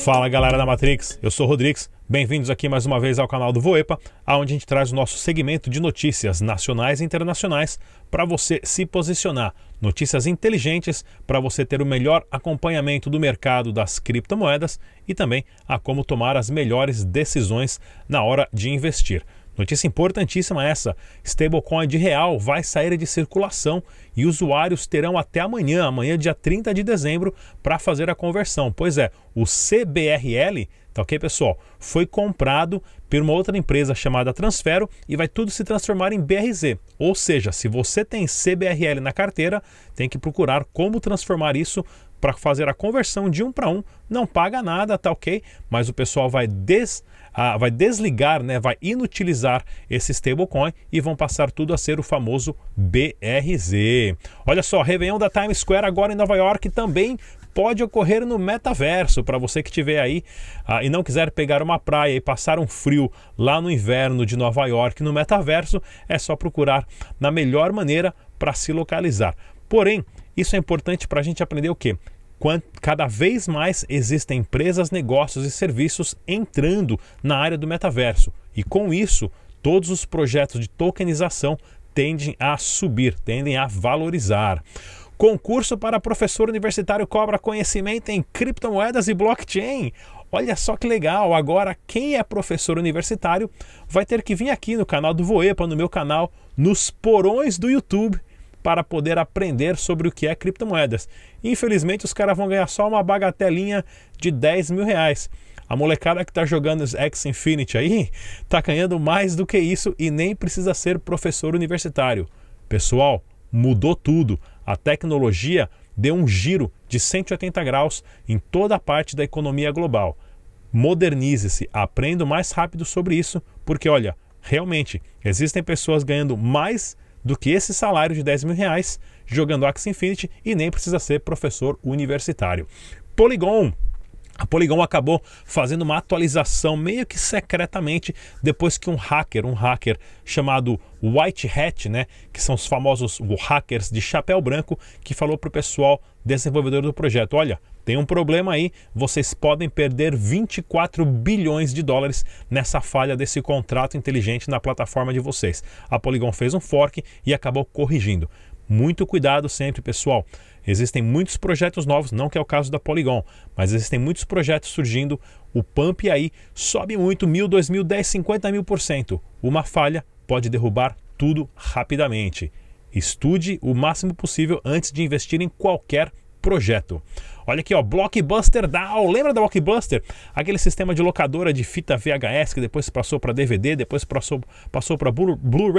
Fala galera da Matrix, eu sou o Rodrigues, bem-vindos aqui mais uma vez ao canal do Voepa, onde a gente traz o nosso segmento de notícias nacionais e internacionais para você se posicionar. Notícias inteligentes para você ter o melhor acompanhamento do mercado das criptomoedas e também a como tomar as melhores decisões na hora de investir. Notícia importantíssima essa: stablecoin de real vai sair de circulação e usuários terão até amanhã, amanhã dia 30 de dezembro, para fazer a conversão. Pois é, o CBRL, tá ok, pessoal? Foi comprado por uma outra empresa chamada Transfero e vai tudo se transformar em BRZ. Ou seja, se você tem CBRL na carteira, tem que procurar como transformar isso para fazer a conversão de um para um, não paga nada, tá ok? Mas o pessoal vai des ah, vai desligar, né, vai inutilizar esse stablecoin e vão passar tudo a ser o famoso BRZ. Olha só, Réveillon da Times Square agora em Nova York também pode ocorrer no metaverso. Para você que estiver aí ah, e não quiser pegar uma praia e passar um frio lá no inverno de Nova York no metaverso, é só procurar na melhor maneira para se localizar. Porém, isso é importante para a gente aprender o quê? cada vez mais existem empresas, negócios e serviços entrando na área do metaverso. E com isso, todos os projetos de tokenização tendem a subir, tendem a valorizar. Concurso para professor universitário cobra conhecimento em criptomoedas e blockchain. Olha só que legal! Agora, quem é professor universitário vai ter que vir aqui no canal do Voepa, no meu canal, nos porões do YouTube para poder aprender sobre o que é criptomoedas. Infelizmente, os caras vão ganhar só uma bagatelinha de 10 mil reais. A molecada que está jogando os X Infinity aí está ganhando mais do que isso e nem precisa ser professor universitário. Pessoal, mudou tudo. A tecnologia deu um giro de 180 graus em toda a parte da economia global. Modernize-se, aprenda mais rápido sobre isso, porque olha, realmente existem pessoas ganhando mais do que esse salário de 10 mil reais jogando Axie Infinity e nem precisa ser professor universitário. Polygon a Polygon acabou fazendo uma atualização meio que secretamente depois que um hacker, um hacker chamado White Hat, né, que são os famosos hackers de chapéu branco, que falou para o pessoal desenvolvedor do projeto: olha, tem um problema aí, vocês podem perder 24 bilhões de dólares nessa falha desse contrato inteligente na plataforma de vocês. A Polygon fez um fork e acabou corrigindo. Muito cuidado sempre, pessoal. Existem muitos projetos novos, não que é o caso da Polygon, mas existem muitos projetos surgindo. O pump aí sobe muito, mil, dois mil, dez, cinquenta mil por cento. Uma falha pode derrubar tudo rapidamente. Estude o máximo possível antes de investir em qualquer projeto. Olha aqui, ó, Blockbuster DAO. Lembra da Blockbuster? Aquele sistema de locadora de fita VHS que depois passou para DVD, depois passou, passou para Blu-ray. Blu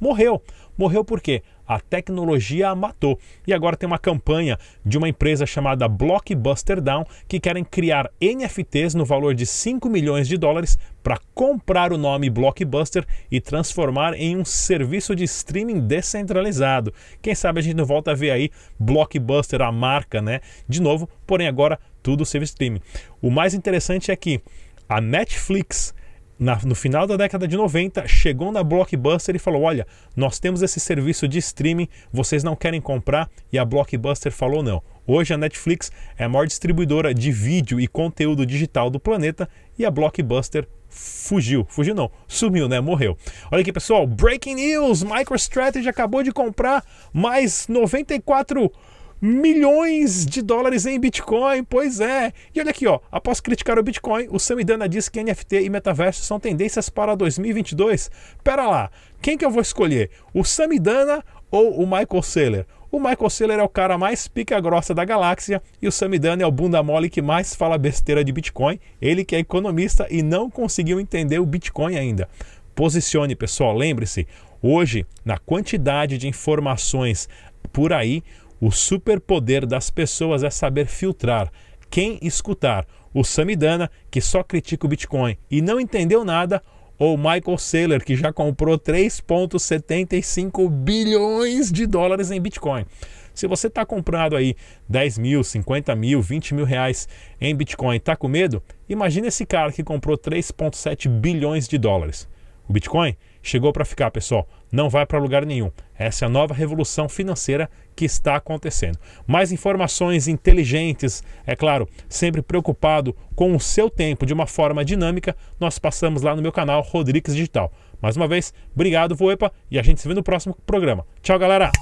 morreu. Morreu por quê? A tecnologia a matou. E agora tem uma campanha de uma empresa chamada Blockbuster Down que querem criar NFTs no valor de 5 milhões de dólares para comprar o nome Blockbuster e transformar em um serviço de streaming descentralizado. Quem sabe a gente não volta a ver aí Blockbuster, a marca, né? De novo, porém agora tudo serve streaming. O mais interessante é que a Netflix na, no final da década de 90, chegou na Blockbuster e falou: Olha, nós temos esse serviço de streaming, vocês não querem comprar? E a Blockbuster falou: Não. Hoje a Netflix é a maior distribuidora de vídeo e conteúdo digital do planeta e a Blockbuster fugiu. Fugiu não, sumiu, né? Morreu. Olha aqui, pessoal, breaking news, MicroStrategy acabou de comprar mais 94 milhões de dólares em Bitcoin. Pois é. E olha aqui, ó. Após criticar o Bitcoin, o Samidana diz que NFT e metaverso são tendências para 2022. Pera lá. Quem que eu vou escolher? O Samidana ou o Michael Saylor? O Michael Saylor é o cara mais pica grossa da galáxia e o Samidana é o bunda mole que mais fala besteira de Bitcoin. Ele que é economista e não conseguiu entender o Bitcoin ainda. Posicione, pessoal, lembre-se, hoje, na quantidade de informações por aí, o superpoder das pessoas é saber filtrar quem escutar. O Samidana, que só critica o Bitcoin e não entendeu nada, ou Michael Saylor, que já comprou 3,75 bilhões de dólares em Bitcoin. Se você está comprando aí 10 mil, 50 mil, 20 mil reais em Bitcoin e está com medo, imagina esse cara que comprou 3,7 bilhões de dólares. O Bitcoin chegou para ficar, pessoal. Não vai para lugar nenhum. Essa é a nova revolução financeira que está acontecendo. Mais informações inteligentes, é claro, sempre preocupado com o seu tempo de uma forma dinâmica, nós passamos lá no meu canal Rodrigues Digital. Mais uma vez, obrigado, Voepa, e a gente se vê no próximo programa. Tchau, galera!